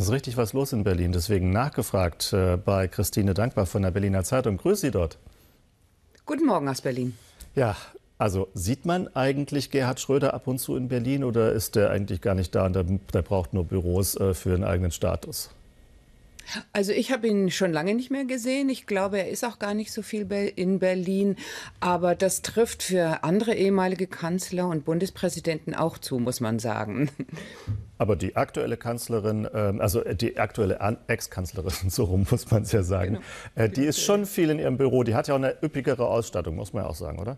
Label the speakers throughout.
Speaker 1: Es ist richtig was los in Berlin. Deswegen nachgefragt äh, bei Christine Dankbar von der Berliner Zeitung. Grüß Sie dort.
Speaker 2: Guten Morgen aus Berlin.
Speaker 1: Ja, also sieht man eigentlich Gerhard Schröder ab und zu in Berlin oder ist der eigentlich gar nicht da und der, der braucht nur Büros äh, für einen eigenen Status?
Speaker 2: Also ich habe ihn schon lange nicht mehr gesehen. Ich glaube, er ist auch gar nicht so viel in Berlin. Aber das trifft für andere ehemalige Kanzler und Bundespräsidenten auch zu, muss man sagen.
Speaker 1: Aber die aktuelle Kanzlerin, ähm, also äh, die aktuelle Ex-Kanzlerin, so rum muss man es ja sagen, genau. Äh, die ist schon viel in ihrem Büro. Die hat ja auch eine üppigere Ausstattung, muss man ja auch sagen, oder?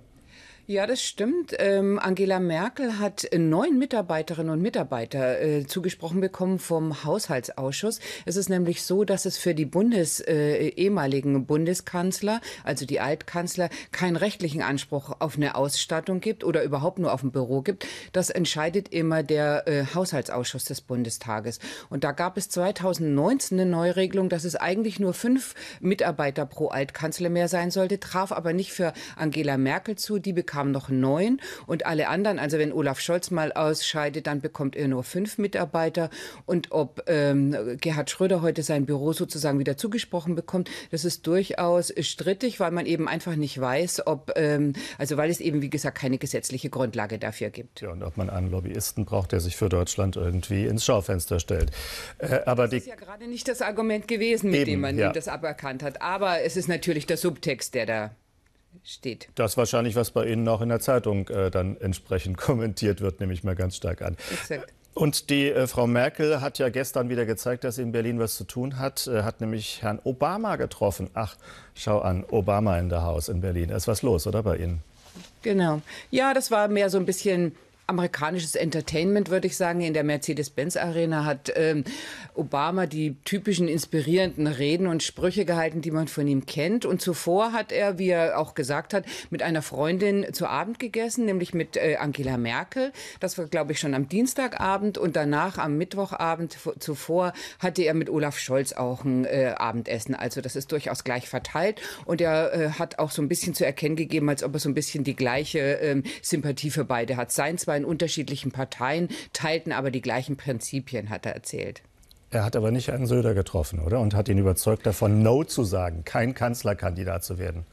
Speaker 2: Ja, das stimmt. Ähm, Angela Merkel hat neun Mitarbeiterinnen und Mitarbeiter äh, zugesprochen bekommen vom Haushaltsausschuss. Es ist nämlich so, dass es für die Bundes, äh, ehemaligen Bundeskanzler, also die Altkanzler, keinen rechtlichen Anspruch auf eine Ausstattung gibt oder überhaupt nur auf ein Büro gibt. Das entscheidet immer der äh, Haushaltsausschuss des Bundestages. Und da gab es 2019 eine Neuregelung, dass es eigentlich nur fünf Mitarbeiter pro Altkanzler mehr sein sollte, traf aber nicht für Angela Merkel zu, die bekamen noch neun und alle anderen, also wenn Olaf Scholz mal ausscheidet, dann bekommt er nur fünf Mitarbeiter. Und ob ähm, Gerhard Schröder heute sein Büro sozusagen wieder zugesprochen bekommt, das ist durchaus strittig, weil man eben einfach nicht weiß, ob, ähm, also weil es eben, wie gesagt, keine gesetzliche Grundlage dafür gibt. Ja, und ob
Speaker 1: man einen Lobbyisten braucht, der sich für Deutschland irgendwie ins Schaufenster stellt. Äh, aber das ist ja
Speaker 2: gerade nicht das Argument gewesen, mit eben, dem man ja. das aberkannt hat. Aber es ist natürlich der Subtext, der da steht.
Speaker 1: Das wahrscheinlich, was bei Ihnen auch in der Zeitung äh, dann entsprechend kommentiert wird, nehme ich mal ganz stark an. Exakt. Und die äh, Frau Merkel hat ja gestern wieder gezeigt, dass sie in Berlin was zu tun hat, äh, hat nämlich Herrn Obama getroffen. Ach, schau an, Obama in der Haus in Berlin. Da ist was los, oder bei Ihnen?
Speaker 2: Genau. Ja, das war mehr so ein bisschen amerikanisches Entertainment, würde ich sagen. In der Mercedes-Benz-Arena hat ähm, Obama die typischen inspirierenden Reden und Sprüche gehalten, die man von ihm kennt. Und zuvor hat er, wie er auch gesagt hat, mit einer Freundin zu Abend gegessen, nämlich mit äh, Angela Merkel. Das war, glaube ich, schon am Dienstagabend. Und danach, am Mittwochabend zuvor, hatte er mit Olaf Scholz auch ein äh, Abendessen. Also das ist durchaus gleich verteilt. Und er äh, hat auch so ein bisschen zu erkennen gegeben, als ob er so ein bisschen die gleiche ähm, Sympathie für beide hat. Sein zwar zwar in unterschiedlichen Parteien, teilten aber die gleichen Prinzipien, hat er erzählt.
Speaker 1: Er hat aber nicht einen Söder getroffen, oder? Und hat ihn überzeugt davon, No zu sagen, kein Kanzlerkandidat zu werden.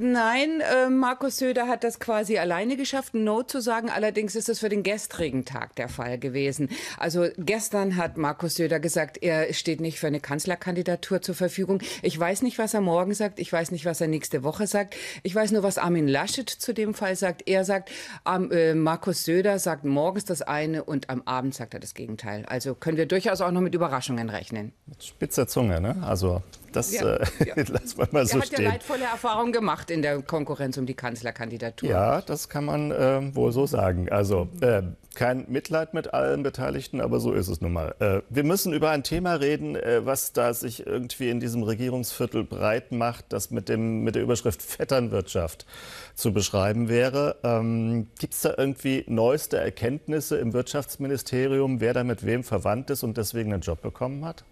Speaker 2: Nein, äh, Markus Söder hat das quasi alleine geschafft, No zu sagen. Allerdings ist es für den gestrigen Tag der Fall gewesen. Also gestern hat Markus Söder gesagt, er steht nicht für eine Kanzlerkandidatur zur Verfügung. Ich weiß nicht, was er morgen sagt. Ich weiß nicht, was er nächste Woche sagt. Ich weiß nur, was Armin Laschet zu dem Fall sagt. Er sagt, ähm, äh, Markus Söder sagt morgens das eine und am Abend sagt er das Gegenteil. Also können wir durchaus auch noch mit Überraschungen rechnen. Mit
Speaker 1: spitzer Zunge, ne? Also das ja, äh, ja. lassen wir mal er so stehen. Er hat ja leidvolle
Speaker 2: Erfahrungen gemacht in der Konkurrenz um die Kanzlerkandidatur. Ja,
Speaker 1: das kann man äh, wohl so sagen. Also äh, kein Mitleid mit allen Beteiligten, aber so ist es nun mal. Äh, wir müssen über ein Thema reden, äh, was da sich irgendwie in diesem Regierungsviertel breit macht, das mit, dem, mit der Überschrift Vetternwirtschaft zu beschreiben wäre. Ähm, Gibt es da irgendwie neueste Erkenntnisse im Wirtschaftsministerium, wer da mit wem verwandt ist und deswegen einen Job bekommen hat?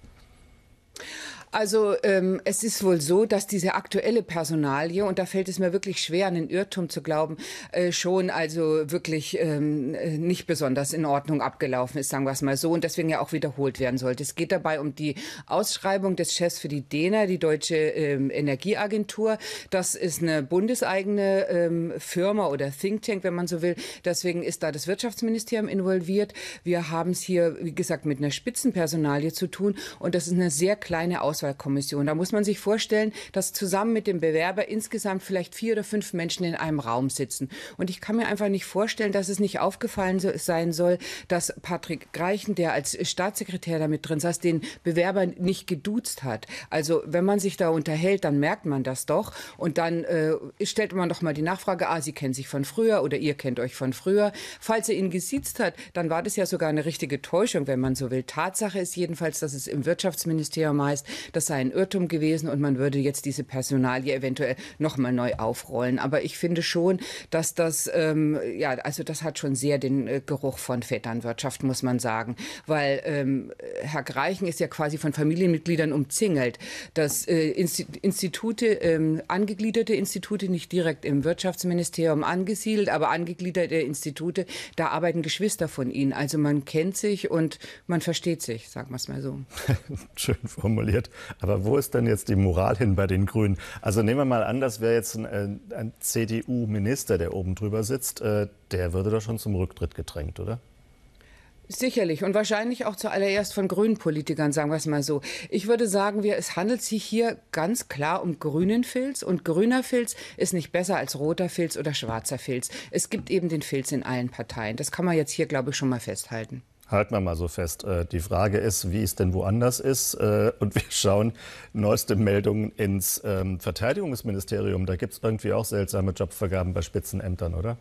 Speaker 2: Also ähm, es ist wohl so, dass diese aktuelle Personalie, und da fällt es mir wirklich schwer, an den Irrtum zu glauben, äh, schon also wirklich ähm, äh, nicht besonders in Ordnung abgelaufen ist, sagen wir es mal so, und deswegen ja auch wiederholt werden sollte. Es geht dabei um die Ausschreibung des Chefs für die DENA, die Deutsche ähm, Energieagentur. Das ist eine bundeseigene ähm, Firma oder Think Tank, wenn man so will. Deswegen ist da das Wirtschaftsministerium involviert. Wir haben es hier, wie gesagt, mit einer Spitzenpersonalie zu tun, und das ist eine sehr kleine Ausschreibung. Auswahlkommission. Da muss man sich vorstellen, dass zusammen mit dem Bewerber insgesamt vielleicht vier oder fünf Menschen in einem Raum sitzen. Und ich kann mir einfach nicht vorstellen, dass es nicht aufgefallen so, sein soll, dass Patrick Greichen, der als Staatssekretär damit drin saß, den Bewerber nicht geduzt hat. Also wenn man sich da unterhält, dann merkt man das doch. Und dann äh, stellt man doch mal die Nachfrage, ah, Sie kennen sich von früher oder ihr kennt euch von früher. Falls er ihn gesiezt hat, dann war das ja sogar eine richtige Täuschung, wenn man so will. Tatsache ist jedenfalls, dass es im Wirtschaftsministerium heißt, das sei ein Irrtum gewesen und man würde jetzt diese Personalie eventuell nochmal neu aufrollen. Aber ich finde schon, dass das, ähm, ja, also das hat schon sehr den äh, Geruch von Vetternwirtschaft, muss man sagen. Weil ähm, Herr Greichen ist ja quasi von Familienmitgliedern umzingelt, dass äh, Institute, ähm, angegliederte Institute, nicht direkt im Wirtschaftsministerium angesiedelt, aber angegliederte Institute, da arbeiten Geschwister von ihnen. Also man kennt sich und man versteht sich, sagen wir es mal so.
Speaker 1: Schön formuliert. Aber wo ist denn jetzt die Moral hin bei den Grünen? Also nehmen wir mal an, das wäre jetzt ein, äh, ein CDU-Minister, der oben drüber sitzt. Äh, der würde doch schon zum Rücktritt gedrängt, oder?
Speaker 2: Sicherlich und wahrscheinlich auch zuallererst von grünen Politikern, sagen wir es mal so. Ich würde sagen, wir, es handelt sich hier ganz klar um grünen Filz und grüner Filz ist nicht besser als roter Filz oder schwarzer Filz. Es gibt eben den Filz in allen Parteien. Das kann man jetzt hier, glaube ich, schon mal festhalten.
Speaker 1: Halten wir mal so fest. Äh, die Frage ist, wie es denn woanders ist. Äh, und wir schauen neueste Meldungen ins ähm, Verteidigungsministerium. Da gibt es irgendwie auch seltsame Jobvergaben bei Spitzenämtern, oder?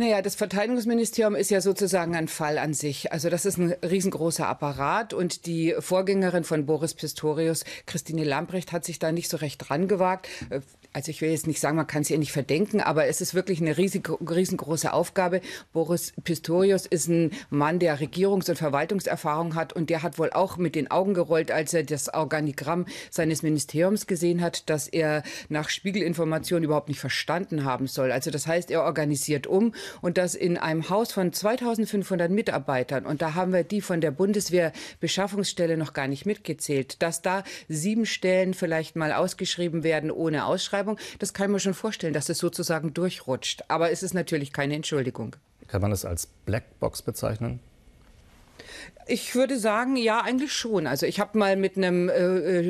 Speaker 2: Naja, das Verteidigungsministerium ist ja sozusagen ein Fall an sich. Also das ist ein riesengroßer Apparat und die Vorgängerin von Boris Pistorius, Christine Lambrecht, hat sich da nicht so recht dran gewagt. Äh, also ich will jetzt nicht sagen, man kann es ihr nicht verdenken, aber es ist wirklich eine riesengroße Aufgabe. Boris Pistorius ist ein Mann, der Regierungs- und Verwaltungserfahrung hat und der hat wohl auch mit den Augen gerollt, als er das Organigramm seines Ministeriums gesehen hat, dass er nach Spiegelinformationen überhaupt nicht verstanden haben soll. Also das heißt, er organisiert um und das in einem Haus von 2500 Mitarbeitern. Und da haben wir die von der Bundeswehrbeschaffungsstelle noch gar nicht mitgezählt. Dass da sieben Stellen vielleicht mal ausgeschrieben werden ohne Ausschreibung, das kann man schon vorstellen, dass es das sozusagen durchrutscht. Aber es ist natürlich keine Entschuldigung.
Speaker 1: Kann man das als Blackbox bezeichnen?
Speaker 2: Ich würde sagen, ja, eigentlich schon. Also ich habe mal mit einem, äh,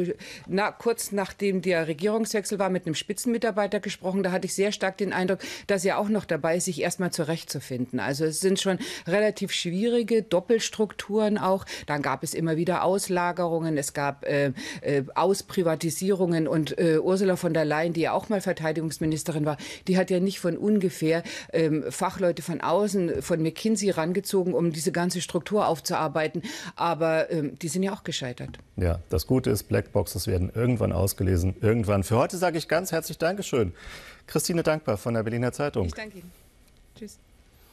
Speaker 2: äh, na, kurz nachdem der Regierungswechsel war, mit einem Spitzenmitarbeiter gesprochen. Da hatte ich sehr stark den Eindruck, dass er auch noch dabei ist, sich erstmal zurechtzufinden. Also es sind schon relativ schwierige Doppelstrukturen auch. Dann gab es immer wieder Auslagerungen, es gab äh, äh, Ausprivatisierungen und äh, Ursula von der Leyen, die ja auch mal Verteidigungsministerin war, die hat ja nicht von ungefähr ähm, Fachleute von außen, von McKinsey rangezogen, um diese ganze Struktur aufzuarbeiten weiterarbeiten. Aber ähm, die sind ja auch gescheitert.
Speaker 1: Ja, das Gute ist, Blackboxes werden irgendwann ausgelesen. Irgendwann. Für heute sage ich ganz herzlich Dankeschön. Christine Dankbar von der Berliner Zeitung. Ich
Speaker 2: danke Ihnen. Tschüss.